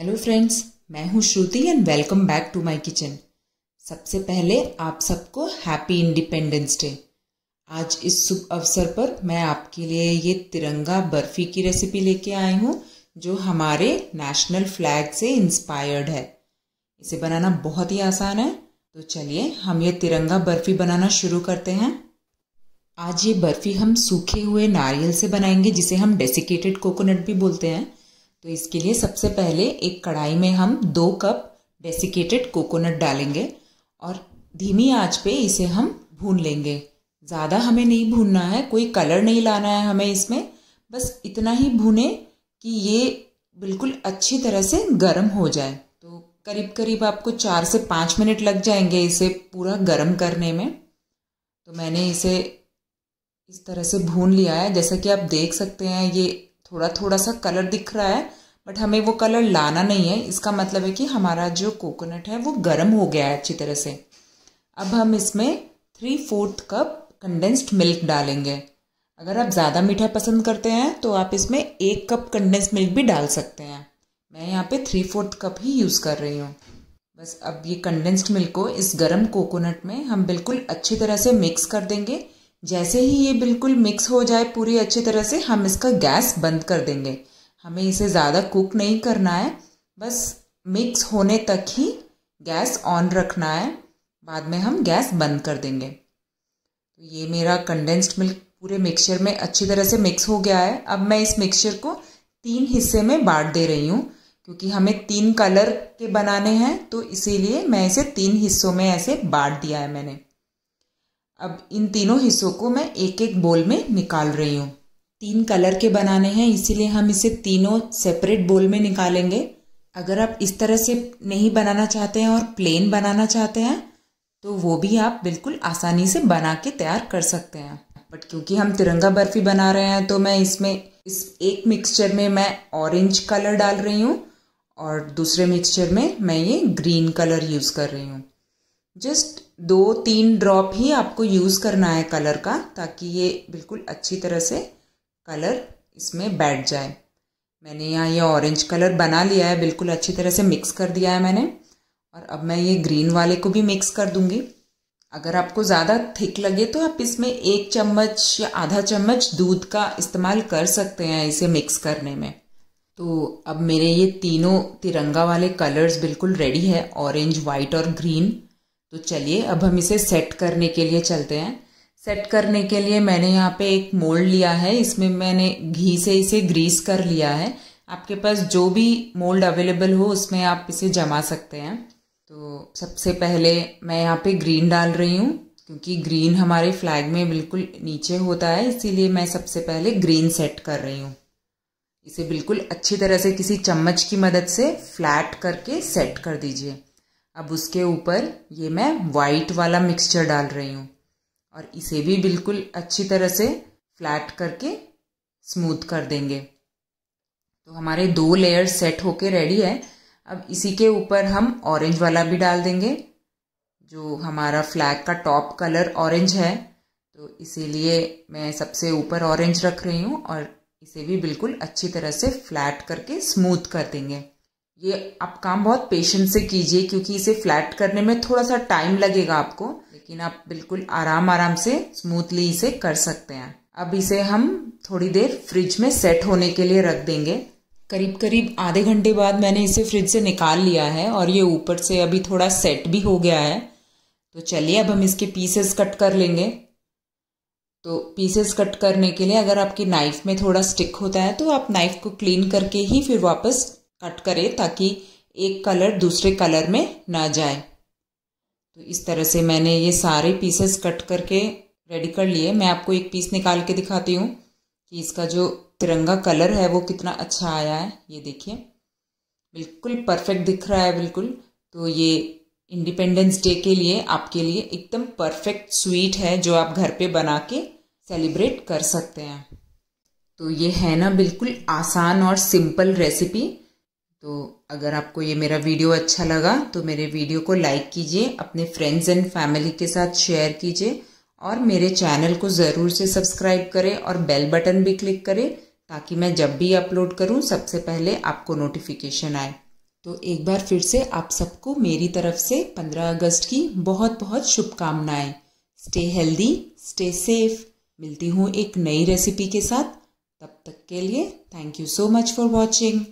hello friends मैं हूं Shruti and welcome back to my kitchen सबसे पहले आप सबको हैप्पी इंडिपेंडेंस डे आज इस शुभ अवसर पर मैं आपके लिए ये तिरंगा बर्फी की रेसिपी लेके आई हूँ जो हमारे नेशनल फ्लैग से इंस्पायर्ड है इसे बनाना बहुत ही आसान है तो चलिए हम ये तिरंगा बर्फी बनाना शुरू करते हैं आज ये बर्फी हम सूखे हुए नारियल से बनाएंगे जिसे हम डेसिकेटेड कोकोनट भी बोलते हैं तो इसके लिए सबसे पहले एक कढ़ाई में हम दो कप डेसिकेटेड कोकोनट डालेंगे और धीमी आंच पे इसे हम भून लेंगे ज़्यादा हमें नहीं भूनना है कोई कलर नहीं लाना है हमें इसमें बस इतना ही भूने कि ये बिल्कुल अच्छी तरह से गर्म हो जाए तो करीब करीब आपको चार से पाँच मिनट लग जाएंगे इसे पूरा गर्म करने में तो मैंने इसे इस तरह से भून लिया है जैसा कि आप देख सकते हैं ये थोड़ा थोड़ा सा कलर दिख रहा है बट हमें वो कलर लाना नहीं है इसका मतलब है कि हमारा जो कोकोनट है वो गर्म हो गया है अच्छी तरह से अब हम इसमें three fourth cup condensed milk डालेंगे अगर आप ज़्यादा मीठा पसंद करते हैं तो आप इसमें एक कप कंडेंस्ड मिल्क भी डाल सकते हैं मैं यहाँ पे थ्री फोर्थ कप ही यूज़ कर रही हूँ बस अब ये कंडेंस्ड मिल्क को इस गर्म कोकोनट में हम बिल्कुल अच्छी तरह से मिक्स कर देंगे जैसे ही ये बिल्कुल मिक्स हो जाए पूरी अच्छी तरह से हम इसका गैस बंद कर देंगे हमें इसे ज़्यादा कुक नहीं करना है बस मिक्स होने तक ही गैस ऑन रखना है बाद में हम गैस बंद कर देंगे तो ये मेरा कंडेंस्ड मिल्क पूरे मिक्सचर में अच्छी तरह से मिक्स हो गया है अब मैं इस मिक्सचर को तीन हिस्से में बांट दे रही हूँ क्योंकि हमें तीन कलर के बनाने हैं तो इसीलिए मैं इसे तीन हिस्सों में ऐसे बांट दिया है मैंने अब इन तीनों हिस्सों को मैं एक एक बोल में निकाल रही हूँ तीन कलर के बनाने हैं इसीलिए हम इसे तीनों सेपरेट बोल में निकालेंगे अगर आप इस तरह से नहीं बनाना चाहते हैं और प्लेन बनाना चाहते हैं तो वो भी आप बिल्कुल आसानी से बना के तैयार कर सकते हैं बट क्योंकि हम तिरंगा बर्फी बना रहे हैं तो मैं इसमें इस एक मिक्सचर में मैं ऑरेंज कलर डाल रही हूँ और दूसरे मिक्सचर में मैं ये ग्रीन कलर यूज़ कर रही हूँ जस्ट दो तीन ड्रॉप ही आपको यूज़ करना है कलर का ताकि ये बिल्कुल अच्छी तरह से कलर इसमें बैठ जाए मैंने यहाँ ये ऑरेंज कलर बना लिया है बिल्कुल अच्छी तरह से मिक्स कर दिया है मैंने और अब मैं ये ग्रीन वाले को भी मिक्स कर दूँगी अगर आपको ज़्यादा थिक लगे तो आप इसमें एक चम्मच या आधा चम्मच दूध का इस्तेमाल कर सकते हैं इसे मिक्स करने में तो अब मेरे ये तीनों तिरंगा वाले कलर्स बिल्कुल रेडी है ऑरेंज वाइट और ग्रीन तो चलिए अब हम इसे सेट करने के लिए चलते हैं सेट करने के लिए मैंने यहाँ पे एक मोल्ड लिया है इसमें मैंने घी से इसे ग्रीस कर लिया है आपके पास जो भी मोल्ड अवेलेबल हो उसमें आप इसे जमा सकते हैं तो सबसे पहले मैं यहाँ पे ग्रीन डाल रही हूँ क्योंकि ग्रीन हमारे फ्लैग में बिल्कुल नीचे होता है इसीलिए मैं सबसे पहले ग्रीन सेट कर रही हूँ इसे बिल्कुल अच्छी तरह से किसी चम्मच की मदद से फ्लैट करके सेट कर दीजिए अब उसके ऊपर ये मैं वाइट वाला मिक्सचर डाल रही हूँ और इसे भी बिल्कुल अच्छी तरह से फ्लैट करके स्मूथ कर देंगे तो हमारे दो लेयर सेट होके रेडी है अब इसी के ऊपर हम ऑरेंज वाला भी डाल देंगे जो हमारा फ्लैग का टॉप कलर ऑरेंज है तो इसीलिए मैं सबसे ऊपर ऑरेंज रख रही हूँ और इसे भी बिल्कुल अच्छी तरह से फ्लैट करके स्मूथ कर देंगे ये आप काम बहुत पेशेंस से कीजिए क्योंकि इसे फ्लैट करने में थोड़ा सा टाइम लगेगा आपको लेकिन आप बिल्कुल आराम आराम से स्मूथली इसे कर सकते हैं अब इसे हम थोड़ी देर फ्रिज में सेट होने के लिए रख देंगे करीब करीब आधे घंटे बाद मैंने इसे फ्रिज से निकाल लिया है और ये ऊपर से अभी थोड़ा सेट भी हो गया है तो चलिए अब हम इसके पीसेस कट कर लेंगे तो पीसेस कट करने के लिए अगर आपकी नाइफ में थोड़ा स्टिक होता है तो आप नाइफ को क्लीन करके ही फिर वापस कट करें ताकि एक कलर दूसरे कलर में ना जाए तो इस तरह से मैंने ये सारे पीसेस कट करके रेडी कर लिए मैं आपको एक पीस निकाल के दिखाती हूँ कि इसका जो तिरंगा कलर है वो कितना अच्छा आया है ये देखिए बिल्कुल परफेक्ट दिख रहा है बिल्कुल तो ये इंडिपेंडेंस डे के लिए आपके लिए एकदम परफेक्ट स्वीट है जो आप घर पे बना के सेलिब्रेट कर सकते हैं तो ये है ना बिल्कुल आसान और सिंपल रेसिपी तो अगर आपको ये मेरा वीडियो अच्छा लगा तो मेरे वीडियो को लाइक कीजिए अपने फ्रेंड्स एंड फैमिली के साथ शेयर कीजिए और मेरे चैनल को ज़रूर से सब्सक्राइब करें और बेल बटन भी क्लिक करें ताकि मैं जब भी अपलोड करूं सबसे पहले आपको नोटिफिकेशन आए तो एक बार फिर से आप सबको मेरी तरफ से 15 अगस्त की बहुत बहुत शुभकामनाएं स्टे हेल्दी स्टे सेफ मिलती हूँ एक नई रेसिपी के साथ तब तक के लिए thank you so much for watching